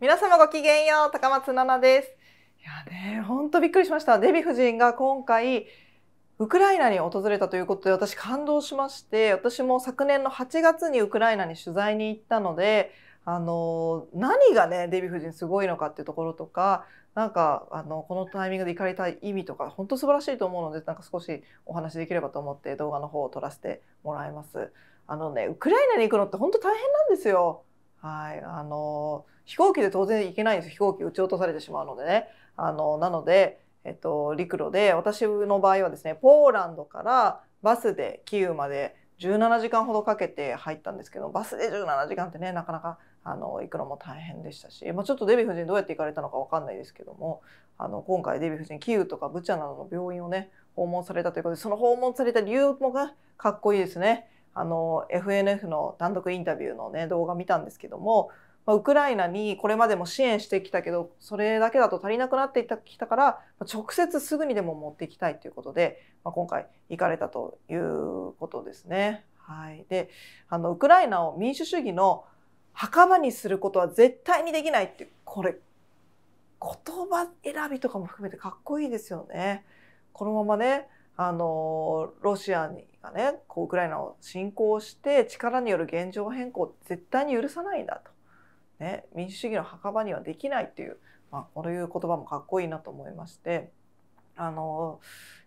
皆様ごきげんよう高松菜奈ですいやね本当びっくりしましたデヴィ夫人が今回ウクライナに訪れたということで私感動しまして私も昨年の8月にウクライナに取材に行ったのであの何がねデヴィ夫人すごいのかっていうところとかなんかあのこのタイミングで行かれた意味とか本当素晴らしいと思うのでなんか少しお話できればと思って動画の方を撮らせてもらいます。あのねウクライナに行くのって本当大変なんですよ。はいあの飛行機で当然行けないんです飛行機撃ち落とされてしまうのでね。あのなので、えっと、陸路で私の場合はですねポーランドからバスでキーウまで17時間ほどかけて入ったんですけどバスで17時間ってねなかなかあの行くのも大変でしたし、まあ、ちょっとデヴィ夫人どうやって行かれたのか分かんないですけどもあの今回デヴィ夫人キーウとかブチャなどの病院をね訪問されたということでその訪問された理由もかっこいいですね。あの FNF の単独インタビューのね動画見たんですけどもまあ、ウクライナにこれまでも支援してきたけどそれだけだと足りなくなってきたから、まあ、直接すぐにでも持っていきたいということで、まあ、今回行かれたということですね。はい、であのウクライナを民主主義の墓場にすることは絶対にできないってこれ言葉選びとかも含めてかっこいいですよね。このままねあのロシアにがねこうウクライナを侵攻して力による現状変更絶対に許さないんだと。ね、民主主義の墓場にはできないっていう、まあ、こういう言葉もかっこいいなと思いましてあの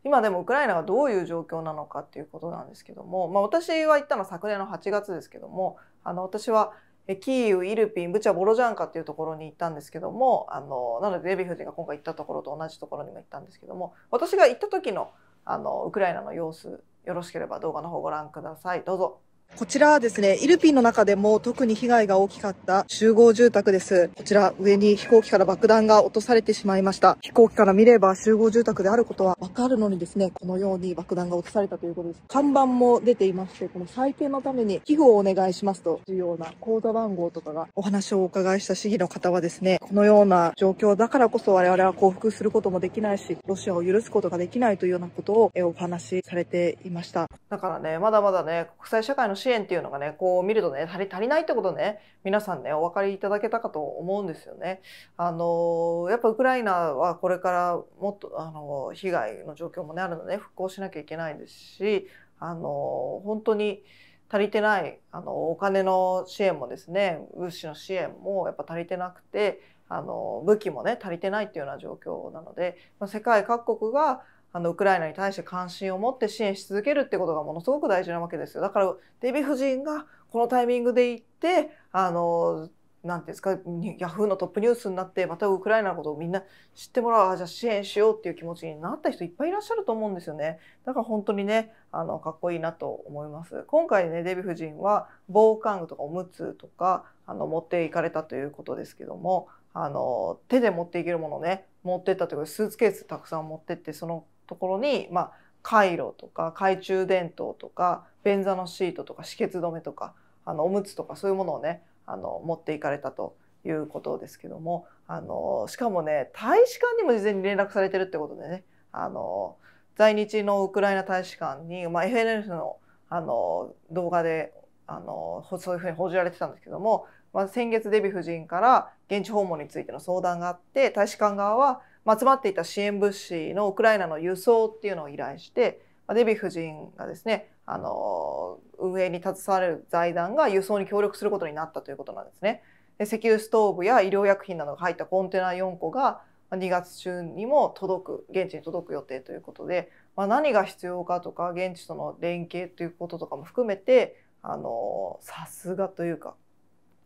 今でもウクライナがどういう状況なのかっていうことなんですけども、まあ、私は行ったのは昨年の8月ですけどもあの私はキーウイルピンブチャボロジャンカっていうところに行ったんですけどもあのなのでデヴィ夫人が今回行ったところと同じところにも行ったんですけども私が行った時のあのウクライナの様子よろしければ動画の方ご覧くださいどうぞ。こちらはですね、イルピンの中でも特に被害が大きかった集合住宅です。こちら上に飛行機から爆弾が落とされてしまいました。飛行機から見れば集合住宅であることはわかるのにですね、このように爆弾が落とされたということです。看板も出ていまして、この再建のために寄付をお願いしますというような口座番号とかがお話をお伺いした市議の方はですね、このような状況だからこそ我々は降伏することもできないし、ロシアを許すことができないというようなことをお話しされていました。だからね、まだまだね、国際社会の支援っていうのがねこう見るとね足り足りないってことね皆さんねお分かりいただけたかと思うんですよね。あのやっぱウクライナはこれからもっとあの被害の状況もねあるので復興しなきゃいけないですしあの本当に足りてないあのお金の支援もですね物資の支援もやっぱ足りてなくてあの武器もね足りてないっていうような状況なので、まあ、世界各国があのウクライナに対して関心を持って支援し続けるってことがものすごく大事なわけですよだからデヴィ夫人がこのタイミングで行ってあの何て言うんですかヤフーのトップニュースになってまたウクライナのことをみんな知ってもらうあじゃあ支援しようっていう気持ちになった人いっぱいいらっしゃると思うんですよねだから本当にねあのかっこいいなと思います今回ねデヴィ夫人は防寒具とかおむつとかあの持っていかれたということですけどもあの手で持っていけるものね持ってったということでスーツケースたくさん持ってってそのところに、まあ、回路とか懐中電灯とか便座のシートとか止血止めとかあのおむつとかそういうものをねあの持っていかれたということですけどもあのしかもね大使館にも事前に連絡されてるってことでねあの在日のウクライナ大使館に、まあ、FNF のあの動画であのそういうふうに報じられてたんですけども、まあ、先月デヴィ夫人から現地訪問についての相談があって大使館側は集まっていた支援物資のウクライナの輸送っていうのを依頼してデヴィ夫人がですねあの運営に携われる財団が輸送に協力することになったということなんですね。で石油ストーブや医療薬品などが入ったコンテナ4個が2月中にも届く現地に届く予定ということで、まあ、何が必要かとか現地との連携ということとかも含めてさすがというか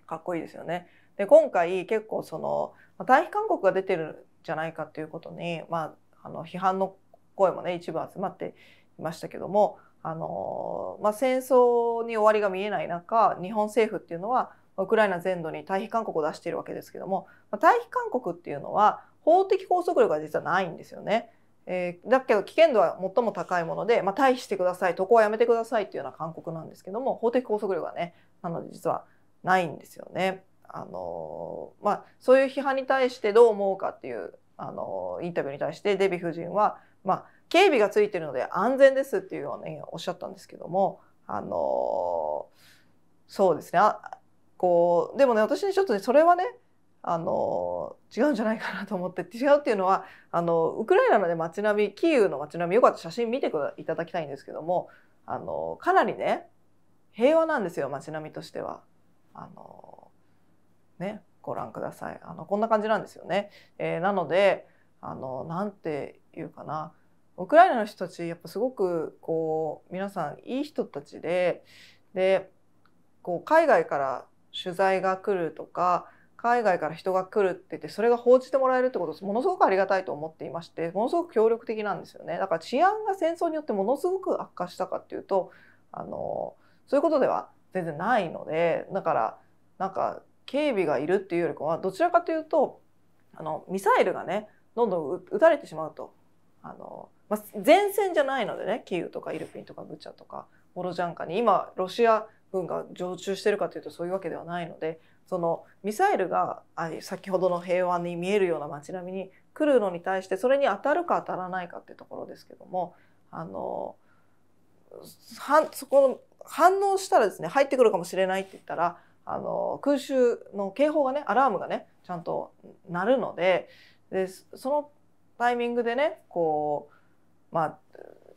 かっこいいですよね。で今回結構その退避勧告が出てるじゃないかということに、まあ、あの批判の声もね一部集まっていましたけどもあの、まあ、戦争に終わりが見えない中日本政府っていうのはウクライナ全土に退避勧告を出しているわけですけども、まあ、退避勧告っていうのは法的拘束力が実はないんですよね。えー、だけど危険度は最も高いもので、まあ、退避してください渡航はやめてくださいっていうような勧告なんですけども法的拘束力はねなので実はないんですよね。あのまあ、そういう批判に対してどう思うかっていうあのインタビューに対してデヴィ夫人は、まあ、警備がついてるので安全ですっていうようにおっしゃったんですけども、あのそうですねあこうでもね私にちょっとねそれはねあの違うんじゃないかなと思って違うっていうのはあのウクライナの、ね、街並みキーウの街並みよかったら写真見ていただきたいんですけどもあのかなりね平和なんですよ街並みとしては。あのねご覧くださいあのこんな感じなんですよね。えー、なのであのなんていうかなウクライナの人たちやっぱすごくこう皆さんいい人たちででこう海外から取材が来るとか海外から人が来るって言ってそれが報じてもらえるってことものすごくありがたいと思っていましてものすごく協力的なんですよねだから治安が戦争によってものすごく悪化したかっていうとあのそういうことでは全然ないのでだからなんか警備がいるっていうよりかはどちらかというとあのミサイルがねどんどん撃たれてしまうとあの、まあ、前線じゃないのでねキーウとかイルピンとかブチャとかモロジャンカに今ロシア軍が常駐してるかというとそういうわけではないのでそのミサイルがあ先ほどの平和に見えるような街並みに来るのに対してそれに当たるか当たらないかっていうところですけどもあのはそこの反応したらですね入ってくるかもしれないって言ったらあの空襲の警報がねアラームがねちゃんと鳴るのででそのタイミングでねこう、まあ、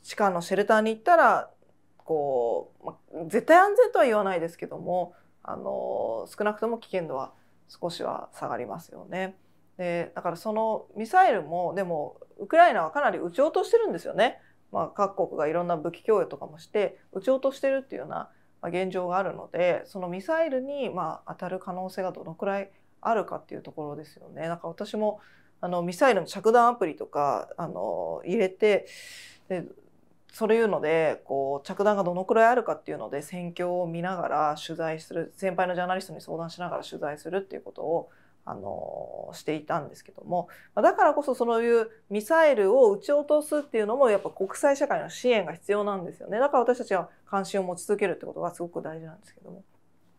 地下のシェルターに行ったらこう、まあ、絶対安全とは言わないですけどもあの少なくとも危険度は少しは下がりますよね。でだからそのミサイルもでもウクライナはかなり撃ち落としてるんですよね。まあ、各国がいろんな武器供与とかもして撃ち落としてるっていうような現状があるのでそのミサイルにまあ当たる可能性がどのくらいあるかっていうところですよね。なんか私もあのミサイルの着弾アプリとかあの入れてでそういうのでこう着弾がどのくらいあるかっていうので戦況を見ながら取材する先輩のジャーナリストに相談しながら取材するっていうことをあのしていたんですけどもだからこそそういうミサイルを撃ち落とすっていうのもやっぱ国際社会の支援が必要なんですよねだから私たちは関心を持ち続けるってことがすごく大事なんですけども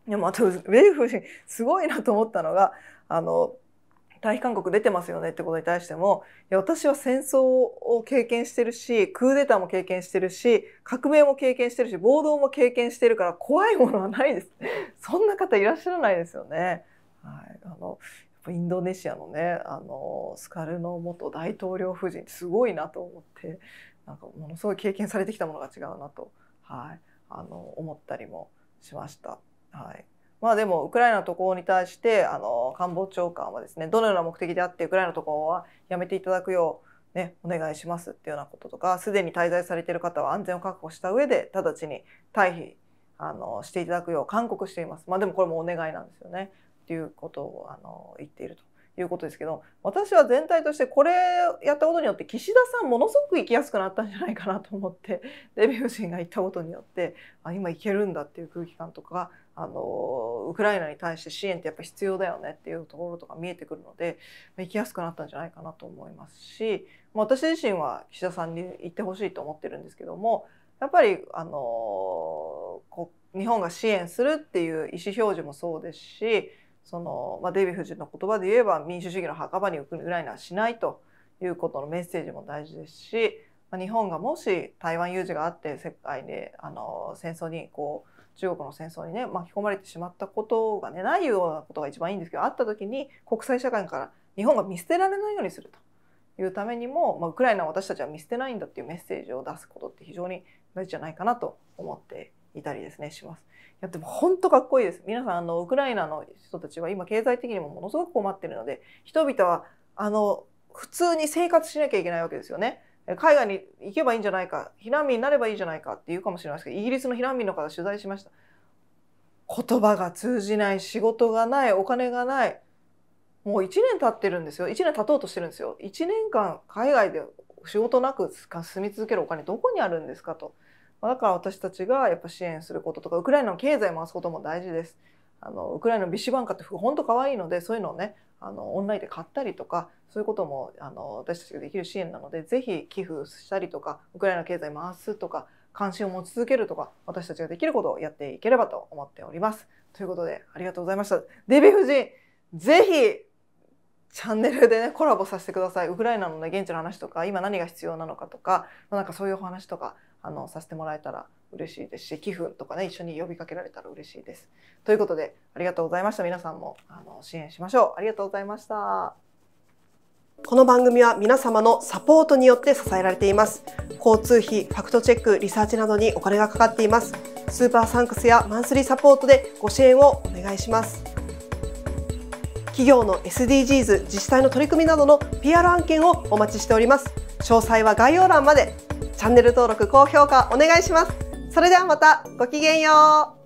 でもあとェイ夫人すごいなと思ったのがあの退避勧告出てますよねってことに対してもいや私は戦争を経験してるしクーデターも経験してるし革命も経験してるし暴動も経験してるから怖いものはないですそんな方いらっしゃらないですよね。はい、あのインドネシアのねあのスカルノ元大統領夫人すごいなと思ってなんかものすごい経験されてきたものが違うなと、はい、あの思ったりもしました。はいまあでもウクライナの渡航に対してあの官房長官はですねどのような目的であってウクライナの渡航はやめていただくよう、ね、お願いしますっていうようなこととかすでに滞在されている方は安全を確保した上で直ちに退避あのしていただくよう勧告しています。まあ、でもこれもお願いなんですよね。っていうことをあの言っていると。いうことですけど私は全体としてこれやったことによって岸田さんものすごく行きやすくなったんじゃないかなと思って デヴィ夫人が行ったことによってあ今行けるんだっていう空気感とかあのウクライナに対して支援ってやっぱ必要だよねっていうところとか見えてくるので行きやすくなったんじゃないかなと思いますし私自身は岸田さんに行ってほしいと思ってるんですけどもやっぱりあのこ日本が支援するっていう意思表示もそうですしその、まあ、デヴィ夫人の言葉で言えば民主主義の墓場にウクライナはしないということのメッセージも大事ですし、まあ、日本がもし台湾有事があって世界であの戦争にこう中国の戦争にね巻き込まれてしまったことがねないようなことが一番いいんですけどあった時に国際社会から日本が見捨てられないようにするというためにも、まあ、ウクライナは私たちは見捨てないんだっていうメッセージを出すことって非常に大事じゃないかなと思っていたりですねします。いやでも本当かっこいいです。皆さんあのウクライナの人たちは今経済的にもものすごく困ってるので人々はあの普通に生活しなきゃいけないわけですよね。海外に行けばいいんじゃないか避難民になればいいじゃないかっていうかもしれないですけどイギリスの避難民の方取材しました言葉が通じない仕事がないお金がないもう1年経ってるんですよ1年経とうとしてるんですよ1年間海外で仕事なく住み続けるお金どこにあるんですかとだから私たちがやっぱ支援することとかウクライナの経済回すことも大事です。あのウクライナのビシバンカって服ほんと可愛いのでそういうのをねあのオンラインで買ったりとかそういうこともあの私たちができる支援なのでぜひ寄付したりとかウクライナ経済回すとか関心を持ち続けるとか私たちができることをやっていければと思っております。ということでありがとうございました。デヴィ夫人ぜひチャンネルでねコラボさせてくださいウクライナのね現地の話とか今何が必要なのかとかなんかそういうお話とかあのさせてもらえたら嬉しいですし寄付とかね一緒に呼びかけられたら嬉しいです。ということでありがとうございました皆さんもあの支援しましょうありがとうございました。この番組は皆様のサポートによって支えられています。交通費、ファクトチェック、リサーチなどにお金がかかっています。スーパーサンクスやマンスリーサポートでご支援をお願いします。企業の SDGs 自治体の取り組みなどの PR 案件をお待ちしております詳細は概要欄までチャンネル登録高評価お願いしますそれではまたごきげんよう